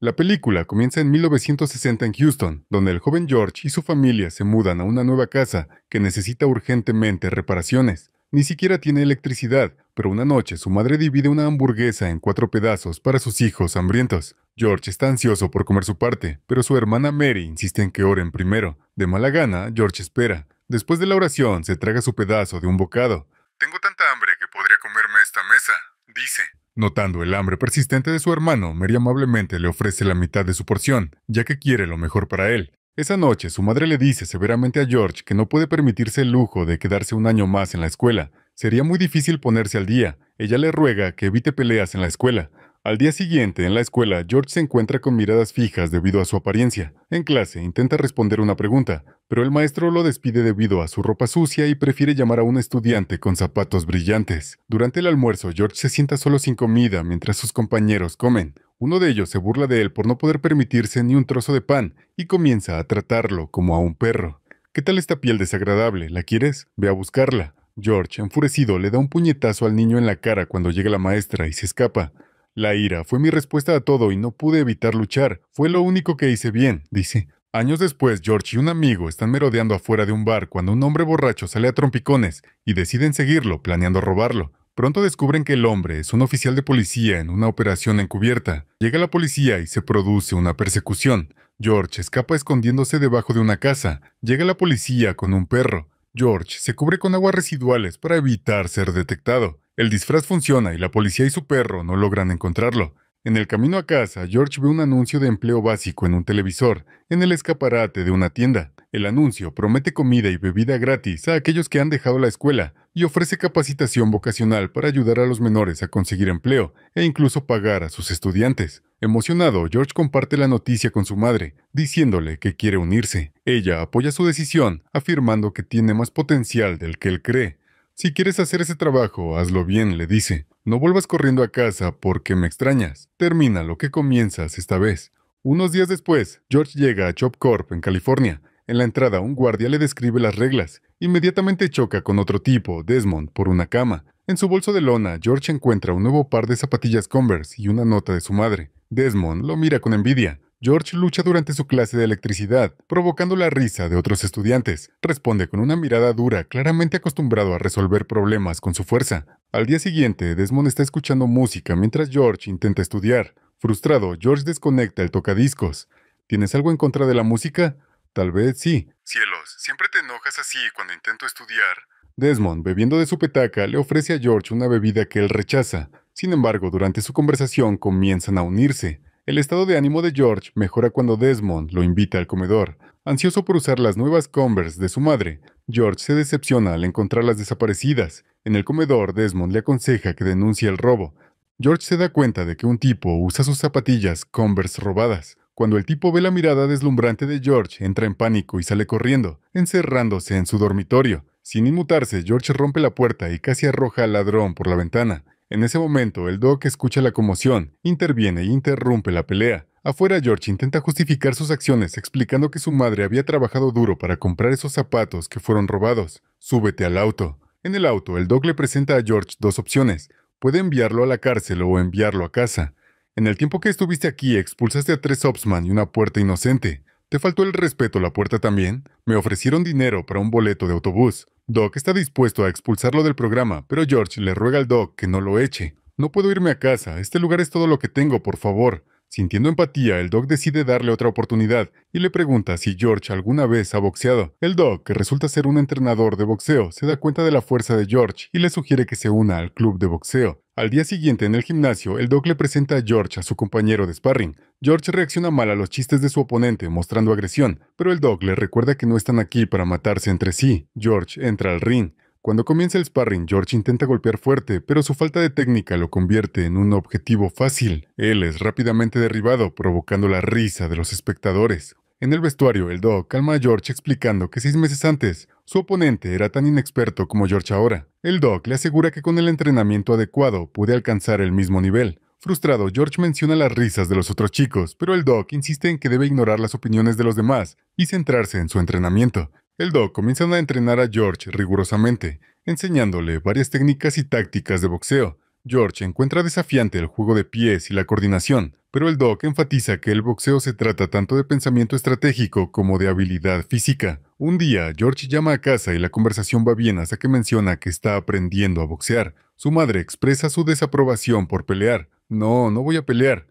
La película comienza en 1960 en Houston, donde el joven George y su familia se mudan a una nueva casa que necesita urgentemente reparaciones. Ni siquiera tiene electricidad, pero una noche su madre divide una hamburguesa en cuatro pedazos para sus hijos hambrientos. George está ansioso por comer su parte, pero su hermana Mary insiste en que oren primero. De mala gana, George espera. Después de la oración, se traga su pedazo de un bocado. Tengo tanta hambre que podría comerme esta mesa, dice. Notando el hambre persistente de su hermano, Mary amablemente le ofrece la mitad de su porción, ya que quiere lo mejor para él. Esa noche, su madre le dice severamente a George que no puede permitirse el lujo de quedarse un año más en la escuela. Sería muy difícil ponerse al día. Ella le ruega que evite peleas en la escuela, al día siguiente, en la escuela, George se encuentra con miradas fijas debido a su apariencia. En clase, intenta responder una pregunta, pero el maestro lo despide debido a su ropa sucia y prefiere llamar a un estudiante con zapatos brillantes. Durante el almuerzo, George se sienta solo sin comida mientras sus compañeros comen. Uno de ellos se burla de él por no poder permitirse ni un trozo de pan y comienza a tratarlo como a un perro. ¿Qué tal esta piel desagradable? ¿La quieres? Ve a buscarla. George, enfurecido, le da un puñetazo al niño en la cara cuando llega la maestra y se escapa. La ira fue mi respuesta a todo y no pude evitar luchar. Fue lo único que hice bien, dice. Años después, George y un amigo están merodeando afuera de un bar cuando un hombre borracho sale a trompicones y deciden seguirlo, planeando robarlo. Pronto descubren que el hombre es un oficial de policía en una operación encubierta. Llega la policía y se produce una persecución. George escapa escondiéndose debajo de una casa. Llega la policía con un perro. George se cubre con aguas residuales para evitar ser detectado. El disfraz funciona y la policía y su perro no logran encontrarlo. En el camino a casa, George ve un anuncio de empleo básico en un televisor, en el escaparate de una tienda. El anuncio promete comida y bebida gratis a aquellos que han dejado la escuela y ofrece capacitación vocacional para ayudar a los menores a conseguir empleo e incluso pagar a sus estudiantes. Emocionado, George comparte la noticia con su madre, diciéndole que quiere unirse. Ella apoya su decisión, afirmando que tiene más potencial del que él cree si quieres hacer ese trabajo, hazlo bien, le dice. No vuelvas corriendo a casa porque me extrañas. Termina lo que comienzas esta vez. Unos días después, George llega a Chop Corp en California. En la entrada, un guardia le describe las reglas. Inmediatamente choca con otro tipo, Desmond, por una cama. En su bolso de lona, George encuentra un nuevo par de zapatillas Converse y una nota de su madre. Desmond lo mira con envidia. George lucha durante su clase de electricidad, provocando la risa de otros estudiantes. Responde con una mirada dura, claramente acostumbrado a resolver problemas con su fuerza. Al día siguiente, Desmond está escuchando música mientras George intenta estudiar. Frustrado, George desconecta el tocadiscos. ¿Tienes algo en contra de la música? Tal vez sí. Cielos, siempre te enojas así cuando intento estudiar. Desmond, bebiendo de su petaca, le ofrece a George una bebida que él rechaza. Sin embargo, durante su conversación comienzan a unirse. El estado de ánimo de George mejora cuando Desmond lo invita al comedor. Ansioso por usar las nuevas Converse de su madre, George se decepciona al encontrarlas desaparecidas. En el comedor, Desmond le aconseja que denuncie el robo. George se da cuenta de que un tipo usa sus zapatillas Converse robadas. Cuando el tipo ve la mirada deslumbrante de George, entra en pánico y sale corriendo, encerrándose en su dormitorio. Sin inmutarse, George rompe la puerta y casi arroja al ladrón por la ventana. En ese momento, el Doc escucha la conmoción, interviene e interrumpe la pelea. Afuera, George intenta justificar sus acciones explicando que su madre había trabajado duro para comprar esos zapatos que fueron robados. Súbete al auto. En el auto, el Doc le presenta a George dos opciones. Puede enviarlo a la cárcel o enviarlo a casa. En el tiempo que estuviste aquí, expulsaste a tres Opsman y una puerta inocente. ¿Te faltó el respeto la puerta también? Me ofrecieron dinero para un boleto de autobús. Doc está dispuesto a expulsarlo del programa, pero George le ruega al Doc que no lo eche. No puedo irme a casa, este lugar es todo lo que tengo, por favor. Sintiendo empatía, el Doc decide darle otra oportunidad y le pregunta si George alguna vez ha boxeado. El Doc, que resulta ser un entrenador de boxeo, se da cuenta de la fuerza de George y le sugiere que se una al club de boxeo. Al día siguiente, en el gimnasio, el Doc le presenta a George, a su compañero de sparring. George reacciona mal a los chistes de su oponente, mostrando agresión, pero el Doc le recuerda que no están aquí para matarse entre sí. George entra al ring. Cuando comienza el sparring, George intenta golpear fuerte, pero su falta de técnica lo convierte en un objetivo fácil. Él es rápidamente derribado, provocando la risa de los espectadores. En el vestuario, el Doc calma a George explicando que seis meses antes, su oponente era tan inexperto como George ahora. El Doc le asegura que con el entrenamiento adecuado puede alcanzar el mismo nivel. Frustrado, George menciona las risas de los otros chicos, pero el Doc insiste en que debe ignorar las opiniones de los demás y centrarse en su entrenamiento. El Doc comienza a entrenar a George rigurosamente, enseñándole varias técnicas y tácticas de boxeo. George encuentra desafiante el juego de pies y la coordinación, pero el doc enfatiza que el boxeo se trata tanto de pensamiento estratégico como de habilidad física. Un día, George llama a casa y la conversación va bien hasta que menciona que está aprendiendo a boxear. Su madre expresa su desaprobación por pelear. No, no voy a pelear.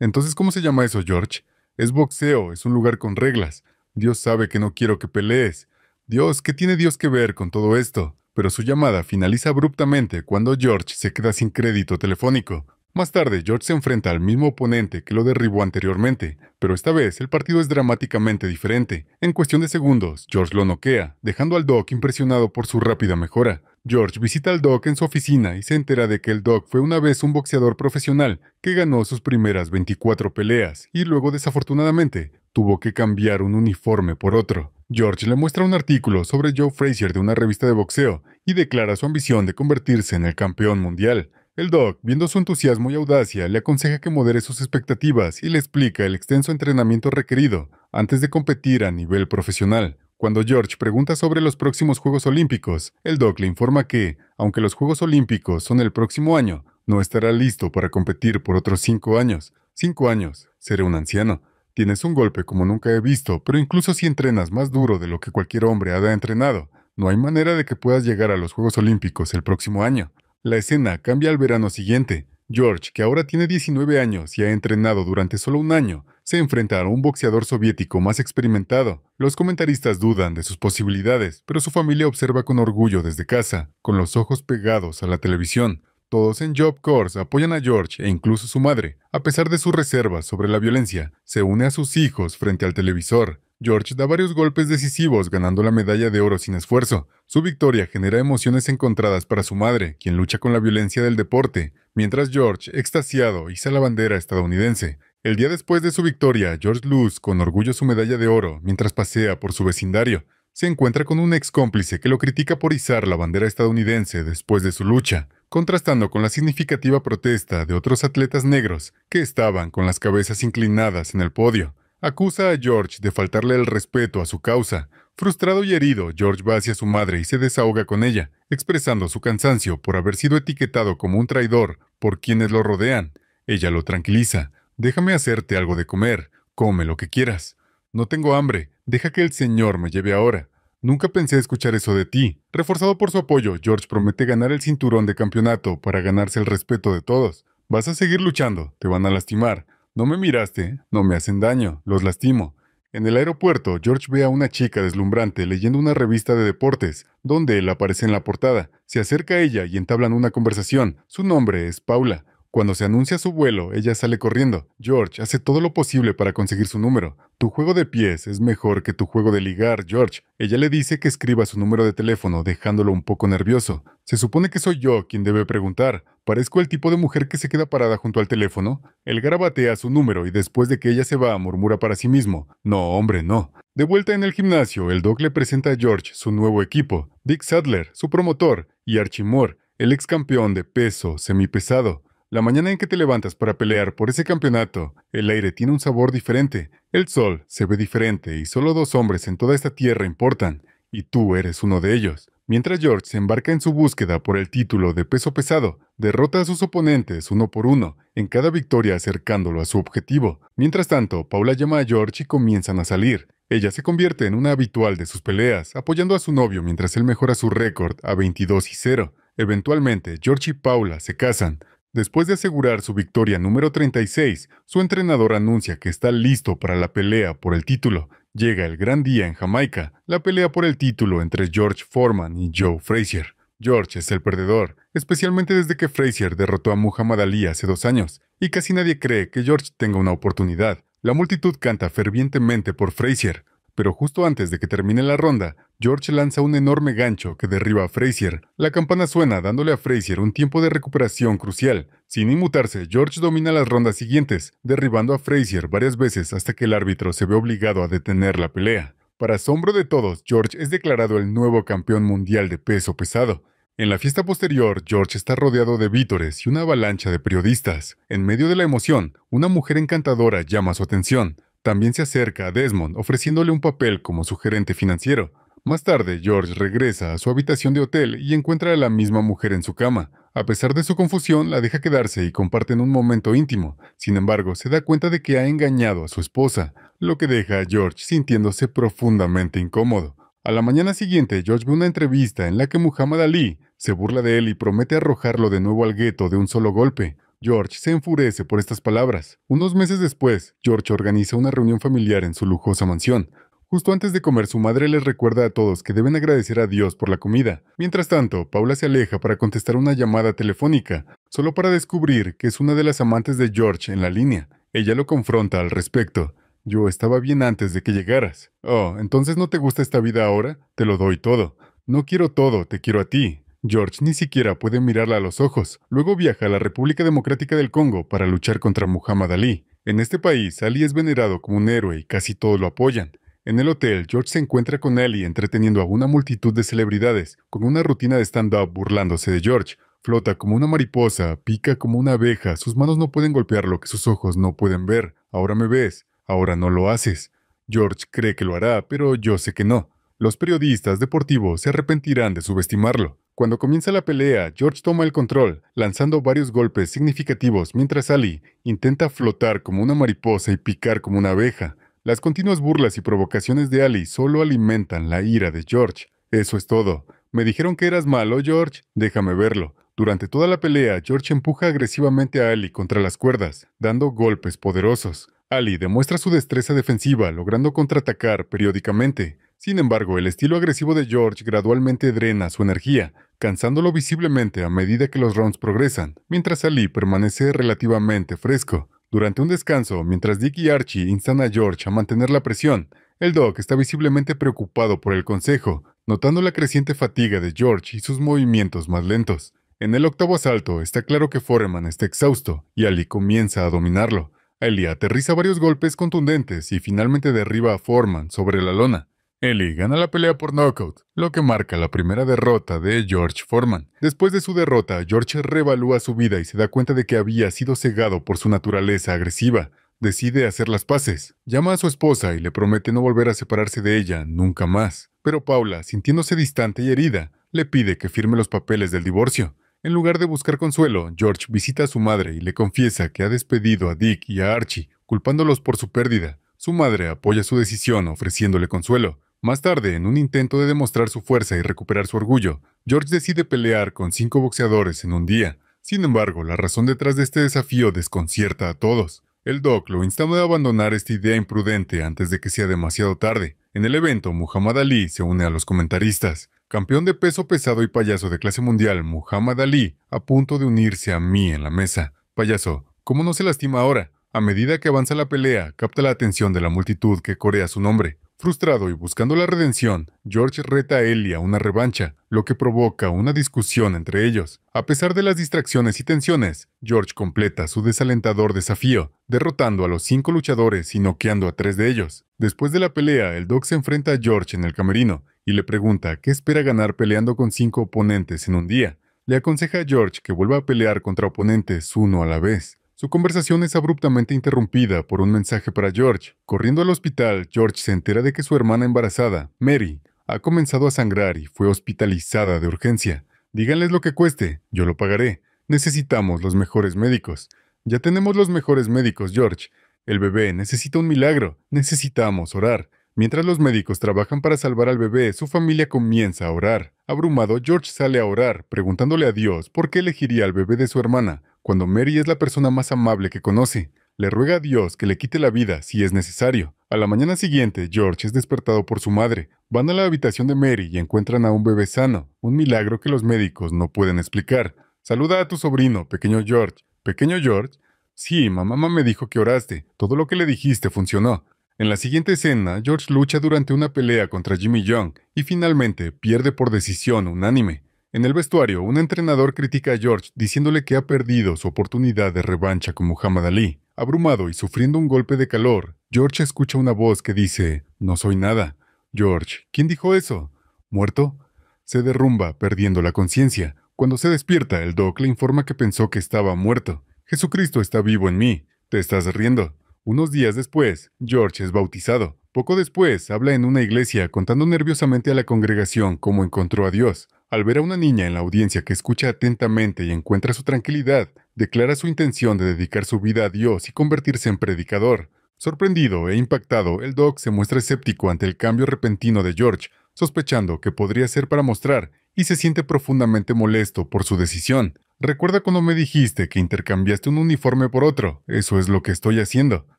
Entonces, ¿cómo se llama eso, George? Es boxeo, es un lugar con reglas. Dios sabe que no quiero que pelees. Dios, ¿qué tiene Dios que ver con todo esto? Pero su llamada finaliza abruptamente cuando George se queda sin crédito telefónico. Más tarde, George se enfrenta al mismo oponente que lo derribó anteriormente, pero esta vez el partido es dramáticamente diferente. En cuestión de segundos, George lo noquea, dejando al Doc impresionado por su rápida mejora. George visita al Doc en su oficina y se entera de que el Doc fue una vez un boxeador profesional que ganó sus primeras 24 peleas y luego desafortunadamente tuvo que cambiar un uniforme por otro. George le muestra un artículo sobre Joe Frazier de una revista de boxeo y declara su ambición de convertirse en el campeón mundial. El Doc, viendo su entusiasmo y audacia, le aconseja que modere sus expectativas y le explica el extenso entrenamiento requerido antes de competir a nivel profesional. Cuando George pregunta sobre los próximos Juegos Olímpicos, el Doc le informa que, aunque los Juegos Olímpicos son el próximo año, no estará listo para competir por otros cinco años. Cinco años, seré un anciano. Tienes un golpe como nunca he visto, pero incluso si entrenas más duro de lo que cualquier hombre ha entrenado, no hay manera de que puedas llegar a los Juegos Olímpicos el próximo año. La escena cambia al verano siguiente. George, que ahora tiene 19 años y ha entrenado durante solo un año, se enfrenta a un boxeador soviético más experimentado. Los comentaristas dudan de sus posibilidades, pero su familia observa con orgullo desde casa, con los ojos pegados a la televisión. Todos en Job Corps apoyan a George e incluso su madre, a pesar de sus reservas sobre la violencia, se une a sus hijos frente al televisor. George da varios golpes decisivos, ganando la medalla de oro sin esfuerzo. Su victoria genera emociones encontradas para su madre, quien lucha con la violencia del deporte, mientras George, extasiado, iza la bandera estadounidense. El día después de su victoria, George luz con orgullo su medalla de oro mientras pasea por su vecindario. Se encuentra con un ex cómplice que lo critica por izar la bandera estadounidense después de su lucha, contrastando con la significativa protesta de otros atletas negros que estaban con las cabezas inclinadas en el podio. Acusa a George de faltarle el respeto a su causa. Frustrado y herido, George va hacia su madre y se desahoga con ella, expresando su cansancio por haber sido etiquetado como un traidor por quienes lo rodean. Ella lo tranquiliza. Déjame hacerte algo de comer. Come lo que quieras. No tengo hambre. Deja que el Señor me lleve ahora. Nunca pensé escuchar eso de ti. Reforzado por su apoyo, George promete ganar el cinturón de campeonato para ganarse el respeto de todos. Vas a seguir luchando, te van a lastimar, no me miraste, no me hacen daño, los lastimo. En el aeropuerto, George ve a una chica deslumbrante leyendo una revista de deportes, donde él aparece en la portada. Se acerca a ella y entablan una conversación. Su nombre es Paula, cuando se anuncia su vuelo, ella sale corriendo. George hace todo lo posible para conseguir su número. Tu juego de pies es mejor que tu juego de ligar, George. Ella le dice que escriba su número de teléfono, dejándolo un poco nervioso. Se supone que soy yo quien debe preguntar. ¿Parezco el tipo de mujer que se queda parada junto al teléfono? El garabatea su número y después de que ella se va, murmura para sí mismo. No, hombre, no. De vuelta en el gimnasio, el doc le presenta a George su nuevo equipo, Dick Sadler, su promotor, y Archie Moore, el ex campeón de peso semipesado. La mañana en que te levantas para pelear por ese campeonato, el aire tiene un sabor diferente, el sol se ve diferente y solo dos hombres en toda esta tierra importan, y tú eres uno de ellos. Mientras George se embarca en su búsqueda por el título de peso pesado, derrota a sus oponentes uno por uno, en cada victoria acercándolo a su objetivo. Mientras tanto, Paula llama a George y comienzan a salir. Ella se convierte en una habitual de sus peleas, apoyando a su novio mientras él mejora su récord a 22 y 0. Eventualmente, George y Paula se casan, Después de asegurar su victoria número 36, su entrenador anuncia que está listo para la pelea por el título. Llega el gran día en Jamaica, la pelea por el título entre George Foreman y Joe Frazier. George es el perdedor, especialmente desde que Frazier derrotó a Muhammad Ali hace dos años, y casi nadie cree que George tenga una oportunidad. La multitud canta fervientemente por Frazier, pero justo antes de que termine la ronda, George lanza un enorme gancho que derriba a Frazier. La campana suena dándole a Frazier un tiempo de recuperación crucial. Sin inmutarse, George domina las rondas siguientes, derribando a Frazier varias veces hasta que el árbitro se ve obligado a detener la pelea. Para asombro de todos, George es declarado el nuevo campeón mundial de peso pesado. En la fiesta posterior, George está rodeado de vítores y una avalancha de periodistas. En medio de la emoción, una mujer encantadora llama su atención. También se acerca a Desmond ofreciéndole un papel como su gerente financiero. Más tarde, George regresa a su habitación de hotel y encuentra a la misma mujer en su cama. A pesar de su confusión, la deja quedarse y comparten un momento íntimo. Sin embargo, se da cuenta de que ha engañado a su esposa, lo que deja a George sintiéndose profundamente incómodo. A la mañana siguiente, George ve una entrevista en la que Muhammad Ali se burla de él y promete arrojarlo de nuevo al gueto de un solo golpe. George se enfurece por estas palabras. Unos meses después, George organiza una reunión familiar en su lujosa mansión. Justo antes de comer, su madre les recuerda a todos que deben agradecer a Dios por la comida. Mientras tanto, Paula se aleja para contestar una llamada telefónica, solo para descubrir que es una de las amantes de George en la línea. Ella lo confronta al respecto. Yo estaba bien antes de que llegaras. Oh, entonces no te gusta esta vida ahora, te lo doy todo. No quiero todo, te quiero a ti. George ni siquiera puede mirarla a los ojos. Luego viaja a la República Democrática del Congo para luchar contra Muhammad Ali. En este país, Ali es venerado como un héroe y casi todos lo apoyan. En el hotel, George se encuentra con Ali entreteniendo a una multitud de celebridades, con una rutina de stand-up burlándose de George. Flota como una mariposa, pica como una abeja, sus manos no pueden golpear lo que sus ojos no pueden ver. Ahora me ves, ahora no lo haces. George cree que lo hará, pero yo sé que no. Los periodistas deportivos se arrepentirán de subestimarlo. Cuando comienza la pelea, George toma el control, lanzando varios golpes significativos mientras Ali intenta flotar como una mariposa y picar como una abeja. Las continuas burlas y provocaciones de Ali solo alimentan la ira de George. Eso es todo. Me dijeron que eras malo, George. Déjame verlo. Durante toda la pelea, George empuja agresivamente a Ali contra las cuerdas, dando golpes poderosos. Ali demuestra su destreza defensiva logrando contraatacar periódicamente. Sin embargo, el estilo agresivo de George gradualmente drena su energía, cansándolo visiblemente a medida que los rounds progresan, mientras Ali permanece relativamente fresco. Durante un descanso, mientras Dick y Archie instan a George a mantener la presión, el Doc está visiblemente preocupado por el consejo, notando la creciente fatiga de George y sus movimientos más lentos. En el octavo asalto, está claro que Foreman está exhausto y Ali comienza a dominarlo. Ali aterriza varios golpes contundentes y finalmente derriba a Foreman sobre la lona. Ellie gana la pelea por knockout, lo que marca la primera derrota de George Foreman. Después de su derrota, George reevalúa su vida y se da cuenta de que había sido cegado por su naturaleza agresiva. Decide hacer las paces. Llama a su esposa y le promete no volver a separarse de ella nunca más. Pero Paula, sintiéndose distante y herida, le pide que firme los papeles del divorcio. En lugar de buscar consuelo, George visita a su madre y le confiesa que ha despedido a Dick y a Archie, culpándolos por su pérdida. Su madre apoya su decisión ofreciéndole consuelo, más tarde, en un intento de demostrar su fuerza y recuperar su orgullo, George decide pelear con cinco boxeadores en un día. Sin embargo, la razón detrás de este desafío desconcierta a todos. El Doc lo insta a abandonar esta idea imprudente antes de que sea demasiado tarde. En el evento, Muhammad Ali se une a los comentaristas. Campeón de peso pesado y payaso de clase mundial, Muhammad Ali, a punto de unirse a mí en la mesa. Payaso, ¿cómo no se lastima ahora? A medida que avanza la pelea, capta la atención de la multitud que corea su nombre. Frustrado y buscando la redención, George reta a Ellie a una revancha, lo que provoca una discusión entre ellos. A pesar de las distracciones y tensiones, George completa su desalentador desafío, derrotando a los cinco luchadores y noqueando a tres de ellos. Después de la pelea, el Doc se enfrenta a George en el camerino y le pregunta qué espera ganar peleando con cinco oponentes en un día. Le aconseja a George que vuelva a pelear contra oponentes uno a la vez. Su conversación es abruptamente interrumpida por un mensaje para George. Corriendo al hospital, George se entera de que su hermana embarazada, Mary, ha comenzado a sangrar y fue hospitalizada de urgencia. Díganles lo que cueste, yo lo pagaré. Necesitamos los mejores médicos. Ya tenemos los mejores médicos, George. El bebé necesita un milagro. Necesitamos orar. Mientras los médicos trabajan para salvar al bebé, su familia comienza a orar. Abrumado, George sale a orar, preguntándole a Dios por qué elegiría al bebé de su hermana, cuando Mary es la persona más amable que conoce, le ruega a Dios que le quite la vida si es necesario. A la mañana siguiente, George es despertado por su madre. Van a la habitación de Mary y encuentran a un bebé sano, un milagro que los médicos no pueden explicar. Saluda a tu sobrino, pequeño George. ¿Pequeño George? Sí, mamá me dijo que oraste. Todo lo que le dijiste funcionó. En la siguiente escena, George lucha durante una pelea contra Jimmy Young y finalmente pierde por decisión unánime. En el vestuario, un entrenador critica a George diciéndole que ha perdido su oportunidad de revancha con Muhammad Ali. Abrumado y sufriendo un golpe de calor, George escucha una voz que dice, No soy nada. George, ¿quién dijo eso? ¿Muerto? Se derrumba, perdiendo la conciencia. Cuando se despierta, el doc le informa que pensó que estaba muerto. Jesucristo está vivo en mí. Te estás riendo. Unos días después, George es bautizado. Poco después, habla en una iglesia contando nerviosamente a la congregación cómo encontró a Dios. Al ver a una niña en la audiencia que escucha atentamente y encuentra su tranquilidad, declara su intención de dedicar su vida a Dios y convertirse en predicador. Sorprendido e impactado, el Doc se muestra escéptico ante el cambio repentino de George, sospechando que podría ser para mostrar, y se siente profundamente molesto por su decisión. Recuerda cuando me dijiste que intercambiaste un uniforme por otro, eso es lo que estoy haciendo.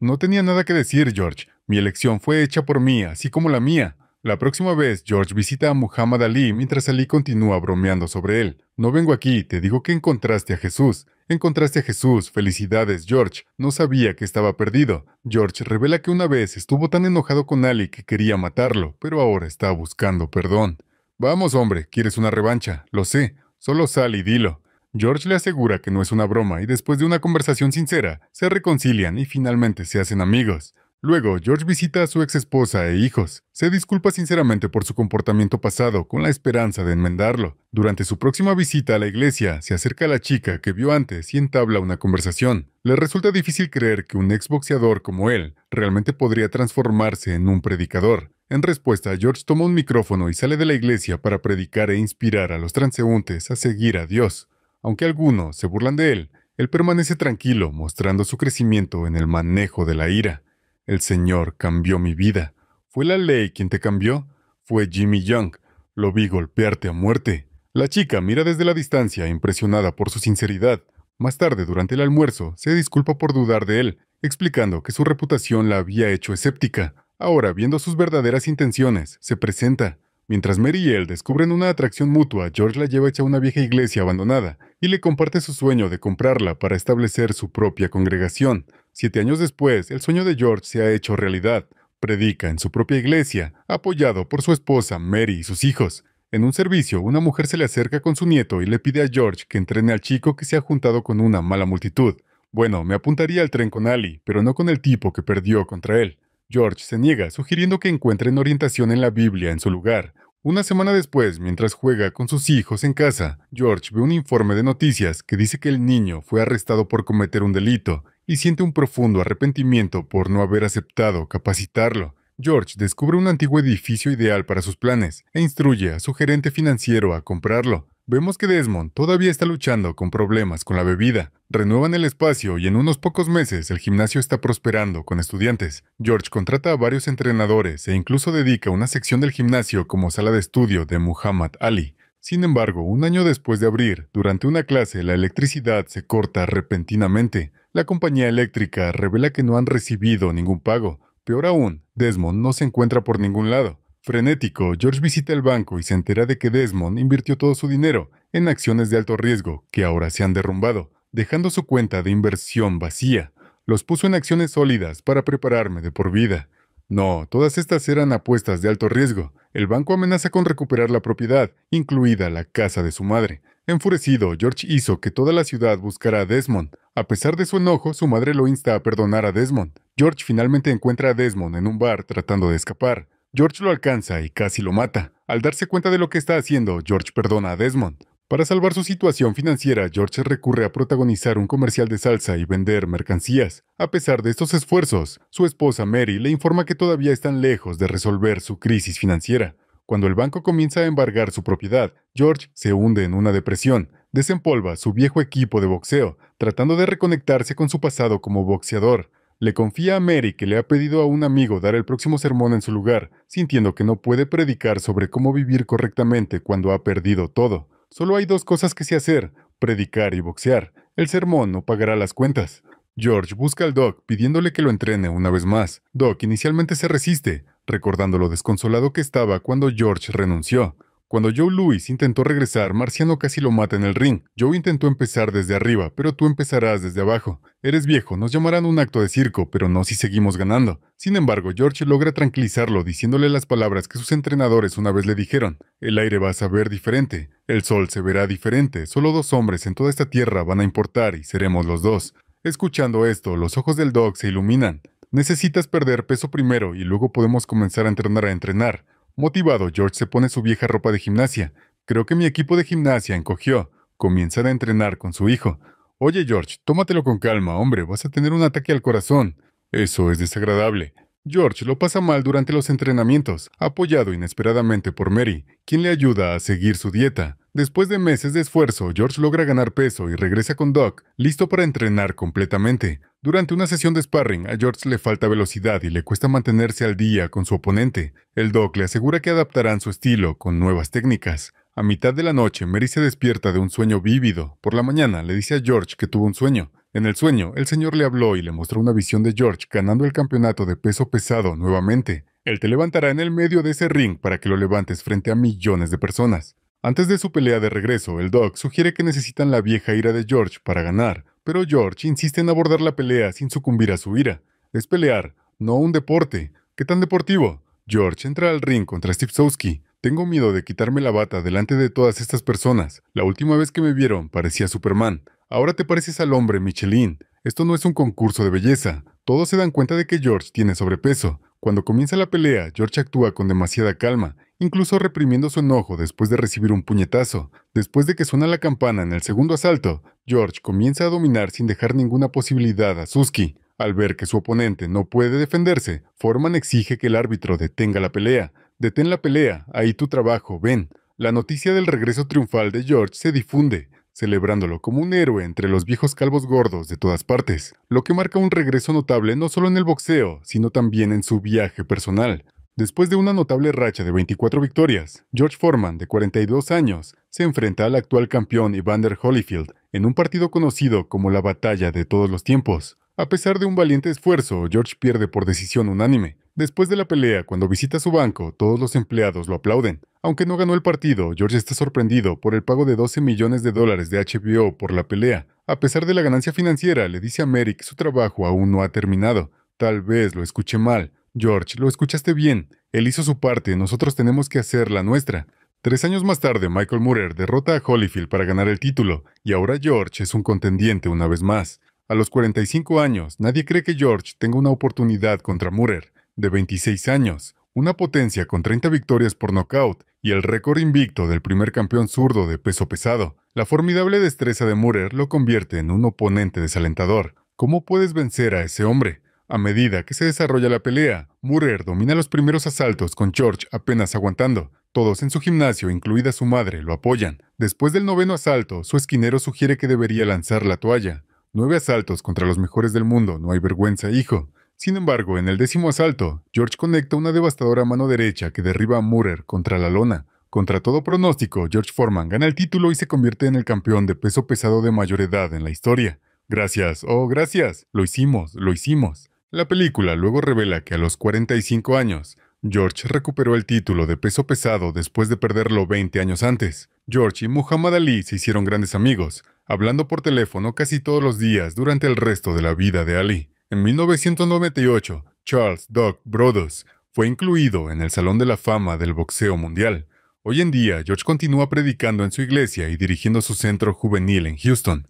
No tenía nada que decir, George. Mi elección fue hecha por mí, así como la mía. La próxima vez, George visita a Muhammad Ali mientras Ali continúa bromeando sobre él. No vengo aquí, te digo que encontraste a Jesús. Encontraste a Jesús, felicidades George, no sabía que estaba perdido. George revela que una vez estuvo tan enojado con Ali que quería matarlo, pero ahora está buscando perdón. Vamos hombre, quieres una revancha, lo sé, solo sal y dilo. George le asegura que no es una broma y después de una conversación sincera, se reconcilian y finalmente se hacen amigos. Luego, George visita a su ex esposa e hijos. Se disculpa sinceramente por su comportamiento pasado, con la esperanza de enmendarlo. Durante su próxima visita a la iglesia, se acerca a la chica que vio antes y entabla una conversación. Le resulta difícil creer que un ex boxeador como él realmente podría transformarse en un predicador. En respuesta, George toma un micrófono y sale de la iglesia para predicar e inspirar a los transeúntes a seguir a Dios. Aunque algunos se burlan de él, él permanece tranquilo, mostrando su crecimiento en el manejo de la ira. El Señor cambió mi vida. Fue la ley quien te cambió. Fue Jimmy Young. Lo vi golpearte a muerte. La chica mira desde la distancia, impresionada por su sinceridad. Más tarde, durante el almuerzo, se disculpa por dudar de él, explicando que su reputación la había hecho escéptica. Ahora, viendo sus verdaderas intenciones, se presenta. Mientras Mary y él descubren una atracción mutua, George la lleva hecha a una vieja iglesia abandonada, y le comparte su sueño de comprarla para establecer su propia congregación. Siete años después, el sueño de George se ha hecho realidad. Predica en su propia iglesia, apoyado por su esposa Mary y sus hijos. En un servicio, una mujer se le acerca con su nieto y le pide a George que entrene al chico que se ha juntado con una mala multitud. Bueno, me apuntaría al tren con Ali, pero no con el tipo que perdió contra él. George se niega, sugiriendo que encuentren orientación en la Biblia en su lugar. Una semana después, mientras juega con sus hijos en casa, George ve un informe de noticias que dice que el niño fue arrestado por cometer un delito y siente un profundo arrepentimiento por no haber aceptado capacitarlo. George descubre un antiguo edificio ideal para sus planes e instruye a su gerente financiero a comprarlo. Vemos que Desmond todavía está luchando con problemas con la bebida. Renuevan el espacio y en unos pocos meses el gimnasio está prosperando con estudiantes. George contrata a varios entrenadores e incluso dedica una sección del gimnasio como sala de estudio de Muhammad Ali. Sin embargo, un año después de abrir, durante una clase la electricidad se corta repentinamente. La compañía eléctrica revela que no han recibido ningún pago. Peor aún, Desmond no se encuentra por ningún lado. Frenético, George visita el banco y se entera de que Desmond invirtió todo su dinero en acciones de alto riesgo que ahora se han derrumbado, dejando su cuenta de inversión vacía. Los puso en acciones sólidas para prepararme de por vida. No, todas estas eran apuestas de alto riesgo. El banco amenaza con recuperar la propiedad, incluida la casa de su madre. Enfurecido, George hizo que toda la ciudad buscara a Desmond. A pesar de su enojo, su madre lo insta a perdonar a Desmond. George finalmente encuentra a Desmond en un bar tratando de escapar. George lo alcanza y casi lo mata. Al darse cuenta de lo que está haciendo, George perdona a Desmond. Para salvar su situación financiera, George recurre a protagonizar un comercial de salsa y vender mercancías. A pesar de estos esfuerzos, su esposa Mary le informa que todavía están lejos de resolver su crisis financiera. Cuando el banco comienza a embargar su propiedad, George se hunde en una depresión, desempolva su viejo equipo de boxeo, tratando de reconectarse con su pasado como boxeador. Le confía a Mary que le ha pedido a un amigo dar el próximo sermón en su lugar, sintiendo que no puede predicar sobre cómo vivir correctamente cuando ha perdido todo. Solo hay dos cosas que se hacer, predicar y boxear. El sermón no pagará las cuentas. George busca al Doc pidiéndole que lo entrene una vez más. Doc inicialmente se resiste, recordando lo desconsolado que estaba cuando George renunció. Cuando Joe Louis intentó regresar, Marciano casi lo mata en el ring. Joe intentó empezar desde arriba, pero tú empezarás desde abajo. Eres viejo, nos llamarán un acto de circo, pero no si seguimos ganando. Sin embargo, George logra tranquilizarlo diciéndole las palabras que sus entrenadores una vez le dijeron. El aire va a saber diferente, el sol se verá diferente, solo dos hombres en toda esta tierra van a importar y seremos los dos. Escuchando esto, los ojos del dog se iluminan. Necesitas perder peso primero y luego podemos comenzar a entrenar a entrenar. Motivado, George se pone su vieja ropa de gimnasia. Creo que mi equipo de gimnasia encogió. Comienza a entrenar con su hijo. Oye, George, tómatelo con calma, hombre, vas a tener un ataque al corazón. Eso es desagradable. George lo pasa mal durante los entrenamientos, apoyado inesperadamente por Mary, quien le ayuda a seguir su dieta. Después de meses de esfuerzo, George logra ganar peso y regresa con Doc, listo para entrenar completamente. Durante una sesión de sparring, a George le falta velocidad y le cuesta mantenerse al día con su oponente. El Doc le asegura que adaptarán su estilo con nuevas técnicas. A mitad de la noche, Mary se despierta de un sueño vívido. Por la mañana le dice a George que tuvo un sueño. En el sueño, el señor le habló y le mostró una visión de George ganando el campeonato de peso pesado nuevamente. Él te levantará en el medio de ese ring para que lo levantes frente a millones de personas. Antes de su pelea de regreso, el Doc sugiere que necesitan la vieja ira de George para ganar, pero George insiste en abordar la pelea sin sucumbir a su ira. Es pelear, no un deporte. ¿Qué tan deportivo? George entra al ring contra Steve Tengo miedo de quitarme la bata delante de todas estas personas. La última vez que me vieron parecía Superman. Ahora te pareces al hombre Michelin. Esto no es un concurso de belleza. Todos se dan cuenta de que George tiene sobrepeso. Cuando comienza la pelea, George actúa con demasiada calma, incluso reprimiendo su enojo después de recibir un puñetazo. Después de que suena la campana en el segundo asalto, George comienza a dominar sin dejar ninguna posibilidad a Suski. Al ver que su oponente no puede defenderse, Foreman exige que el árbitro detenga la pelea. Detén la pelea, ahí tu trabajo, ven. La noticia del regreso triunfal de George se difunde celebrándolo como un héroe entre los viejos calvos gordos de todas partes, lo que marca un regreso notable no solo en el boxeo, sino también en su viaje personal. Después de una notable racha de 24 victorias, George Foreman, de 42 años, se enfrenta al actual campeón Evander Holyfield en un partido conocido como la batalla de todos los tiempos. A pesar de un valiente esfuerzo, George pierde por decisión unánime, Después de la pelea, cuando visita su banco, todos los empleados lo aplauden. Aunque no ganó el partido, George está sorprendido por el pago de 12 millones de dólares de HBO por la pelea. A pesar de la ganancia financiera, le dice a Merrick que su trabajo aún no ha terminado. Tal vez lo escuche mal. George, lo escuchaste bien. Él hizo su parte, nosotros tenemos que hacer la nuestra. Tres años más tarde, Michael Moorer derrota a Holyfield para ganar el título, y ahora George es un contendiente una vez más. A los 45 años, nadie cree que George tenga una oportunidad contra Moorer de 26 años, una potencia con 30 victorias por nocaut y el récord invicto del primer campeón zurdo de peso pesado. La formidable destreza de Murer lo convierte en un oponente desalentador. ¿Cómo puedes vencer a ese hombre? A medida que se desarrolla la pelea, Murer domina los primeros asaltos con George apenas aguantando. Todos en su gimnasio, incluida su madre, lo apoyan. Después del noveno asalto, su esquinero sugiere que debería lanzar la toalla. Nueve asaltos contra los mejores del mundo, no hay vergüenza, hijo. Sin embargo, en el décimo asalto, George conecta una devastadora mano derecha que derriba a Murer contra la lona. Contra todo pronóstico, George Foreman gana el título y se convierte en el campeón de peso pesado de mayor edad en la historia. Gracias, oh gracias, lo hicimos, lo hicimos. La película luego revela que a los 45 años, George recuperó el título de peso pesado después de perderlo 20 años antes. George y Muhammad Ali se hicieron grandes amigos, hablando por teléfono casi todos los días durante el resto de la vida de Ali. En 1998, Charles Doug Brothers fue incluido en el Salón de la Fama del Boxeo Mundial. Hoy en día, George continúa predicando en su iglesia y dirigiendo su centro juvenil en Houston.